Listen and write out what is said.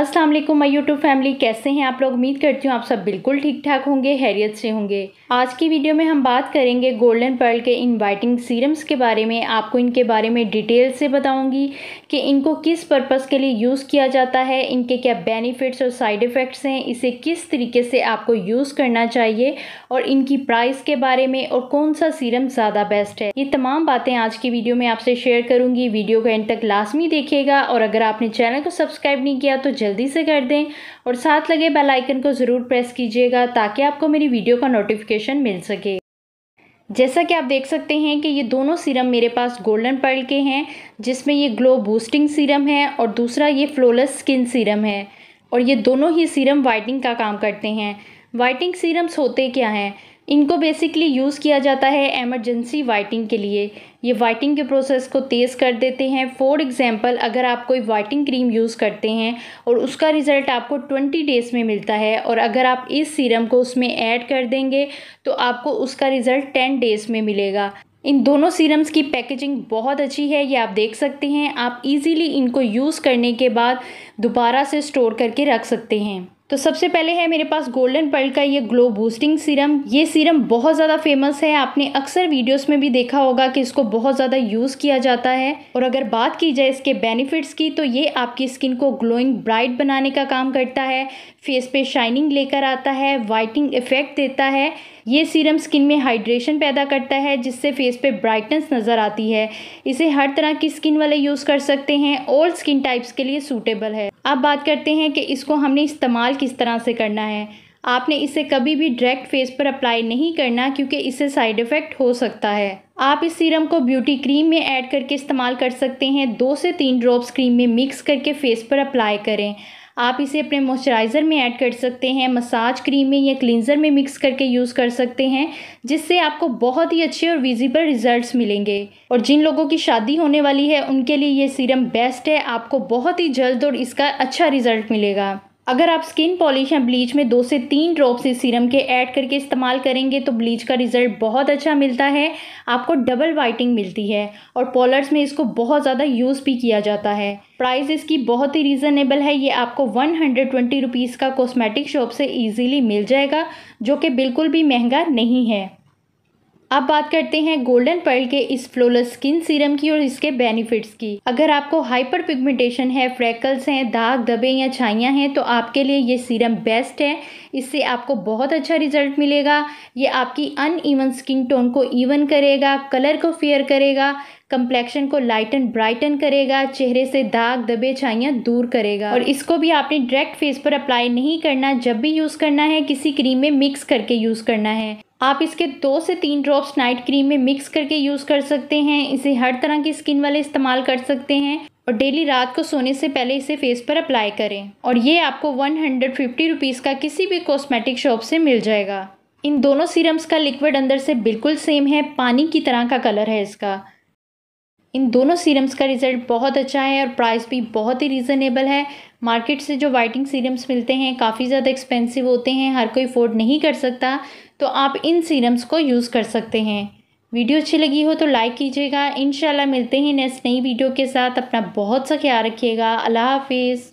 असलम मई YouTube family कैसे हैं आप लोग उम्मीद करती हूँ आप सब बिल्कुल ठीक ठाक होंगे हैरियत से होंगे आज की वीडियो में हम बात करेंगे गोल्डन पर्ल के इन्वाइटिंग सीरम्स के बारे में आपको इनके बारे में डिटेल से बताऊंगी कि इनको किस पर्पस के लिए यूज़ किया जाता है इनके क्या बेनिफिट्स और साइड इफ़ेक्ट्स हैं इसे किस तरीके से आपको यूज़ करना चाहिए और इनकी प्राइस के बारे में और कौन सा सीरम ज़्यादा बेस्ट है ये तमाम बातें आज की वीडियो में आपसे शेयर करूँगी वीडियो को एंड तक लाजमी देखिएगा और अगर आपने चैनल को सब्सक्राइब नहीं किया तो जल्दी से कर दें और साथ लगे बेल आइकन को ज़रूर प्रेस कीजिएगा ताकि आपको मेरी वीडियो का नोटिफिकेशन मिल सके जैसा कि आप देख सकते हैं कि ये दोनों सीरम मेरे पास गोल्डन पर्ल के हैं जिसमें ये ग्लो बूस्टिंग सीरम है और दूसरा ये फ्लोलेस स्किन सीरम है और ये दोनों ही सीरम वाइटनिंग का काम करते हैं वाइटिंग सीरम्स होते क्या हैं इनको बेसिकली यूज़ किया जाता है एमरजेंसी वाइटिंग के लिए ये वाइटिंग के प्रोसेस को तेज़ कर देते हैं फॉर एग्ज़ाम्पल अगर आप कोई वाइटिंग क्रीम यूज़ करते हैं और उसका रिज़ल्ट आपको ट्वेंटी डेज़ में मिलता है और अगर आप इस सीरम को उसमें ऐड कर देंगे तो आपको उसका रिज़ल्ट टेन डेज़ में मिलेगा इन दोनों सीरम्स की पैकेजिंग बहुत अच्छी है ये आप देख सकते हैं आप इजीली इनको यूज़ करने के बाद दोबारा से स्टोर करके रख सकते हैं तो सबसे पहले है मेरे पास गोल्डन पर्ल का ये ग्लो बूस्टिंग सीरम ये सीरम बहुत ज़्यादा फेमस है आपने अक्सर वीडियोस में भी देखा होगा कि इसको बहुत ज़्यादा यूज़ किया जाता है और अगर बात की जाए इसके बेनिफिट्स की तो ये आपकी स्किन को ग्लोइंग ब्राइट बनाने का काम करता है फेस पे शाइनिंग लेकर आता है वाइटिंग इफेक्ट देता है ये सीरम स्किन में हाइड्रेशन पैदा करता है जिससे फेस पे ब्राइटनेस नज़र आती है इसे हर तरह की स्किन वाले यूज़ कर सकते हैं ऑल स्किन टाइप्स के लिए सूटेबल है अब बात करते हैं कि इसको हमने इस्तेमाल किस तरह से करना है आपने इसे कभी भी डायरेक्ट फेस पर अप्लाई नहीं करना क्योंकि इससे साइड इफ़ेक्ट हो सकता है आप इस सीरम को ब्यूटी क्रीम में ऐड करके इस्तेमाल कर सकते हैं दो से तीन ड्रॉप्स क्रीम में मिक्स करके फेस पर अप्लाई करें आप इसे अपने मॉइस्चराइज़र में ऐड कर सकते हैं मसाज क्रीम में या क्लिनज़र में मिक्स करके यूज़ कर सकते हैं जिससे आपको बहुत ही अच्छे और विजिबल रिजल्ट्स मिलेंगे और जिन लोगों की शादी होने वाली है उनके लिए ये सीरम बेस्ट है आपको बहुत ही जल्द और इसका अच्छा रिज़ल्ट मिलेगा अगर आप स्किन पॉलिश या ब्लीच में दो से तीन ड्रॉप्स इस सीरम के ऐड करके इस्तेमाल करेंगे तो ब्लीच का रिजल्ट बहुत अच्छा मिलता है आपको डबल वाइटिंग मिलती है और पॉलर्स में इसको बहुत ज़्यादा यूज़ भी किया जाता है प्राइस इसकी बहुत ही रीज़नेबल है ये आपको वन हंड्रेड ट्वेंटी रुपीज़ का कॉस्मेटिक शॉप से ईजिली मिल जाएगा जो कि बिल्कुल भी महंगा नहीं है अब बात करते हैं गोल्डन पर्ल के इस फ्लोलेस स्किन सीरम की और इसके बेनिफिट्स की अगर आपको हाइपर पिगमेंटेशन है फ्रैकल्स हैं दाग दबे या छाइयाँ हैं तो आपके लिए ये सीरम बेस्ट है इससे आपको बहुत अच्छा रिजल्ट मिलेगा ये आपकी अनईवन स्किन टोन को ईवन करेगा कलर को फेयर करेगा कंप्लेक्शन को लाइट एंड ब्राइटन करेगा चेहरे से दाग दबे छाइयाँ दूर करेगा और इसको भी आपने डायरेक्ट फेस पर अप्लाई नहीं करना जब भी यूज़ करना है किसी क्रीम में मिक्स करके यूज़ करना है आप इसके दो से तीन ड्रॉप्स नाइट क्रीम में मिक्स करके यूज़ कर सकते हैं इसे हर तरह की स्किन वाले इस्तेमाल कर सकते हैं और डेली रात को सोने से पहले इसे फेस पर अप्लाई करें और ये आपको वन हंड्रेड फिफ्टी रुपीज़ का किसी भी कॉस्मेटिक शॉप से मिल जाएगा इन दोनों सीरम्स का लिक्विड अंदर से बिल्कुल सेम है पानी की तरह का कलर है इसका इन दोनों सीरम्स का रिज़ल्ट बहुत अच्छा है और प्राइस भी बहुत ही रीज़नेबल है मार्केट से जो वाइटिंग सीरम्स मिलते हैं काफ़ी ज़्यादा एक्सपेंसिव होते हैं हर कोई अफोर्ड नहीं कर सकता तो आप इन सीरम्स को यूज़ कर सकते हैं वीडियो अच्छी लगी हो तो लाइक कीजिएगा इन मिलते हैं नेक्स्ट नई वीडियो के साथ अपना बहुत सा ख्याल रखिएगा अल्लाह हाफिज़